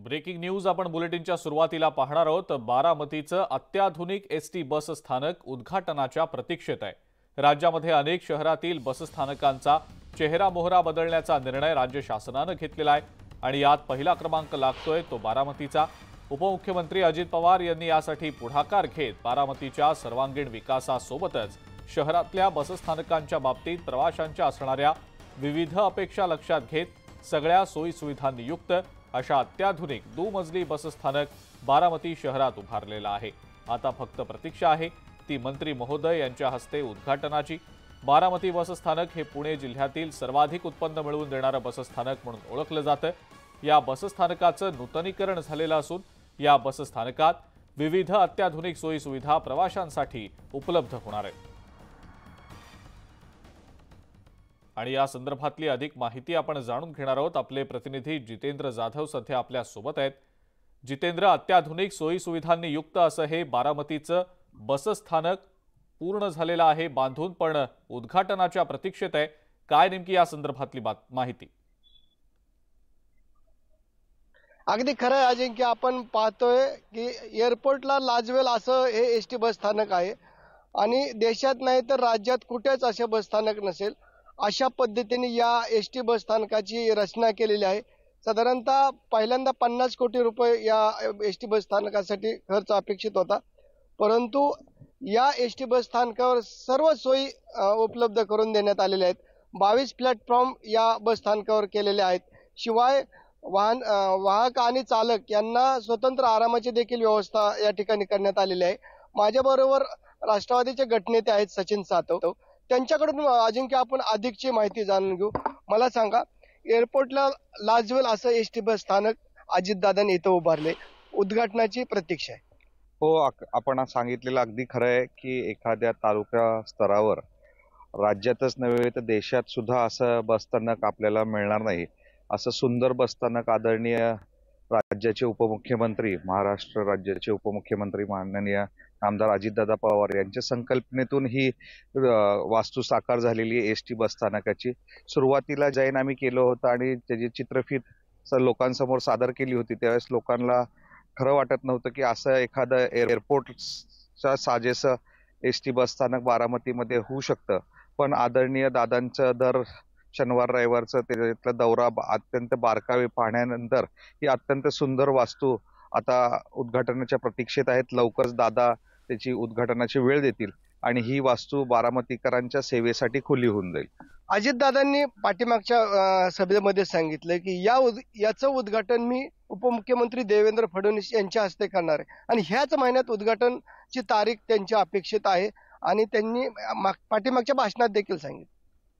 breaking news आपण बुलेटिनच्या सुरुवातीला पाहणार आहोत बारामतीचं अत्याधुनिक एस टी बसस्थानक उद्घाटनाच्या प्रतीक्षेत आहे राज्यामध्ये अनेक शहरातील बसस्थानकांचा चेहरा मोहरा बदलण्याचा निर्णय राज्य शासनानं घेतलेला आहे आणि यात पहिला क्रमांक लागतोय तो बारामतीचा उपमुख्यमंत्री अजित पवार यांनी यासाठी पुढाकार घेत बारामतीच्या सर्वांगीण विकासासोबतच शहरातल्या बसस्थानकांच्या बाबतीत प्रवाशांच्या असणाऱ्या विविध अपेक्षा लक्षात घेत सगळ्या सोयीसुविधांनी युक्त अशा अत्याधुनिक दुमजली बसस्थानक बारामती शहरात उभारलेलं आहे आता फक्त प्रतीक्षा आहे ती मंत्री महोदय यांच्या हस्ते उद्घाटनाची बारामती बसस्थानक हे पुणे जिल्ह्यातील सर्वाधिक उत्पन्न मिळवून देणारं बसस्थानक म्हणून ओळखलं जातं या बसस्थानकाचं नूतनीकरण झालेलं असून या बसस्थानकात विविध अत्याधुनिक सोयीसुविधा प्रवाशांसाठी उपलब्ध होणार आहे आणि या संदर्भातली अधिक माहिती आपण जाणून घेणार आहोत आपले प्रतिनिधी जितेंद्र जाधव सध्या आपल्या सोबत आहेत जितेंद्र अत्याधुनिक सोयीसुविधांनी युक्त असं हे बारामतीचं बसस्थानक पूर्ण झालेलं आहे बांधून पण उद्घाटनाच्या प्रतीक्षेत आहे काय नेमकी या संदर्भातली माहिती अगदी खरं आहे अजिंक्य आपण पाहतोय की एअरपोर्टला लाजवेल असं हे एस टी बस स्थानक आहे आणि देशात नाही तर राज्यात कुठेच असे बस स्थानक नसेल अशा पद्धतीने या एस टी बस स्थानकाची रचना केलेली आहे साधारणतः पहिल्यांदा पन्नास कोटी रुपये या एस टी बस स्थानकासाठी खर्च अपेक्षित होता परंतु या एस टी बस स्थानकावर सर्व सोयी उपलब्ध करून देण्यात आलेल्या आहेत बावीस प्लॅटफॉर्म या बस स्थानकावर केलेले आहेत शिवाय वाहन वाहक आणि चालक यांना स्वतंत्र आरामाची देखील व्यवस्था या ठिकाणी करण्यात आलेली आहे माझ्याबरोबर राष्ट्रवादीचे गटनेते आहेत सचिन सातव त्यांच्याकडून अजिंक्य आपण अधिकची माहिती जाणून घेऊ मला सांगा एअरपोर्टला लाजवेल असं एस टी बस स्थानक अजितदादांनी इथं उभारले उद्घाटनाची प्रतीक्षा आहे हो आपण सांगितलेलं अगदी खरं आहे की एखाद्या तालुका स्तरावर राज्यातच नव्हे तर देशात सुद्धा असं बसस्थानक आपल्याला मिळणार नाही असं सुंदर बसस्थानक आदरणीय राज्याचे उपमुख्यमंत्री महाराष्ट्र राज्याचे उपमुख्यमंत्री माननीय आमदार अजितदादा पवार यांच्या संकल्पनेतून ही वास्तू साकार झालेली आहे एस टी बस स्थानकाची सुरुवातीला जैन आम्ही केलं होतं आणि त्याची चित्रफित लोकांसमोर सादर केली होती त्यावेळेस लोकांना खरं वाटत नव्हतं की असं एखादं एअरपोर्टच्या साजेसं एस टी बस स्थानक बारामतीमध्ये होऊ शकतं पण आदरणीय दादांचं दर शनिवार रविवारचं त्याच्यातला दौरा अत्यंत बारकावे पाहण्यानंतर ही अत्यंत सुंदर वास्तू आता उद्घाटनाच्या प्रतीक्षेत आहेत लवकरच दादा त्याची उद्घाटनाची वेळ देतील आणि ही वास्तू बारामतीकरांच्या सेवेसाठी खुली होऊन जाईल अजितदादांनी पाठीमागच्या सभेमध्ये सांगितलं की या याचं उद्घाटन मी उपमुख्यमंत्री देवेंद्र फडणवीस यांच्या हस्ते करणार आहे आणि ह्याच महिन्यात उद्घाटनची तारीख त्यांची अपेक्षित आहे आणि त्यांनी पाठीमागच्या भाषणात देखील सांगितलं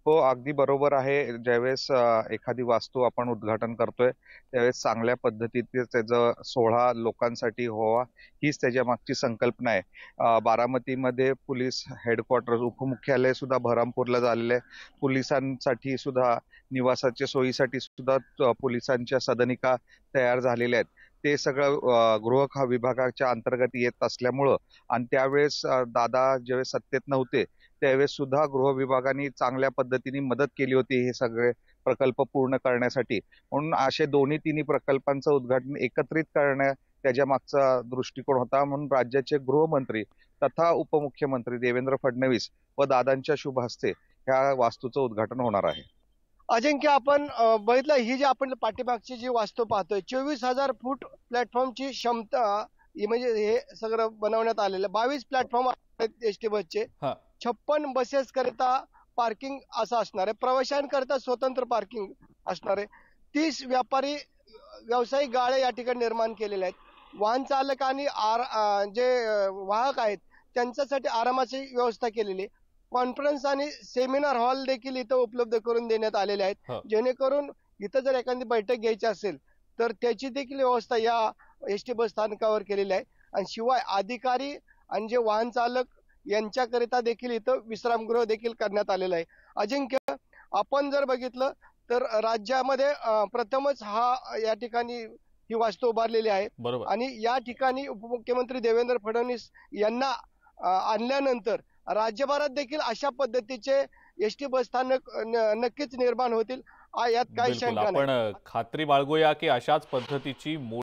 हो अगदी बरोबर आहे ज्यावेळेस एखादी वास्तू आपण उद्घाटन करतोय त्यावेळेस चांगल्या पद्धतीने त्याचं सोहळा लोकांसाठी व्हावा हीच त्याच्या मागची संकल्पना आहे बारामतीमध्ये पोलीस हेडक्वार्टर उपमुख्यालय सुद्धा बहरामपूरला झालेलं आहे पोलिसांसाठी सुद्धा निवासाच्या सोयीसाठी सुद्धा पोलिसांच्या सदनिका तयार झालेल्या आहेत ते सगळं गृह विभागाच्या अंतर्गत येत असल्यामुळं आणि त्यावेळेस दादा जेव्हा सत्तेत नव्हते त्यावेळेस सुद्धा गृह विभागाने चांगल्या पद्धतीने मदत केली होती हे सगळे प्रकल्प पूर्ण करण्यासाठी म्हणून असे दोन्ही तिन्ही प्रकल्पांचं उद्घाटन एकत्रित करण्या त्याच्या मागचा दृष्टिकोन होता म्हणून राज्याचे गृहमंत्री तथा उपमुख्यमंत्री देवेंद्र फडणवीस व दादांच्या शुभ हस्ते ह्या वास्तूचं उद्घाटन होणार आहे अजिंक्य आपण बघितलं ही जी आपण पाठीमागची जी वास्तू पाहतोय चोवीस हजार फूट प्लॅटफॉर्मची क्षमता म्हणजे हे सगळं बनवण्यात आलेलं बावीस प्लॅटफॉर्म आहेत टी बसचे छप्पन बसेस करिता पार्किंग असं असणार आहे प्रवाशांकरिता स्वतंत्र पार्किंग असणार आहे तीस व्यापारी व्यावसायिक गाळे या ठिकाणी निर्माण केलेले आहेत वाहन चालक आणि जे वाहक आहेत त्यांच्यासाठी आरामाची व्यवस्था केलेली आहे कॉन्फरन्स आणि सेमिनार हॉल देखील इथं उपलब्ध करून देण्यात आलेले आहेत जेणेकरून इथं जर एखादी बैठक घ्यायची असेल तर त्याची देखील व्यवस्था या एस टी बस स्थानकावर केलेली आहे आणि शिवाय अधिकारी आणि जे वाहन चालक यांच्याकरिता देखील इथं विश्रामगृह देखील करण्यात आलेलं आहे अजिंक्य आपण जर बघितलं तर राज्यामध्ये प्रथमच हा या ठिकाणी ही वास्तू उभारलेली आहे आणि या ठिकाणी उपमुख्यमंत्री देवेंद्र फडणवीस यांना आणल्यानंतर राज्यभरात देखील अशा पद्धतीचे एस टी बस स्थानक नक्कीच निर्माण होतील यात काही शंका आपण खात्री बाळगूया की अशाच पद्धतीची